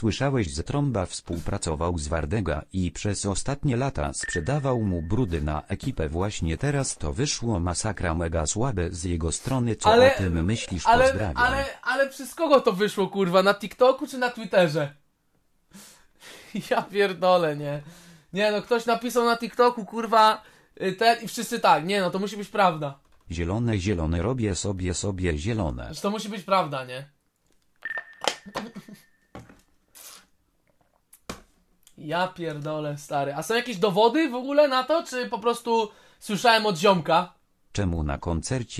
Słyszałeś, że Tromba współpracował z Wardega i przez ostatnie lata sprzedawał mu brudy na ekipę. Właśnie teraz to wyszło masakra mega słabe z jego strony. Co ale, o tym myślisz? Ale, Pozdrawiam. Ale, ale przez kogo to wyszło, kurwa? Na TikToku czy na Twitterze? Ja pierdolę, nie. Nie, no ktoś napisał na TikToku, kurwa, y, ten i wszyscy tak. Nie, no to musi być prawda. Zielone, zielone, robię sobie, sobie zielone. to musi być prawda, nie? Ja pierdolę, stary. A są jakieś dowody w ogóle na to, czy po prostu słyszałem od ziomka? Czemu na koncercie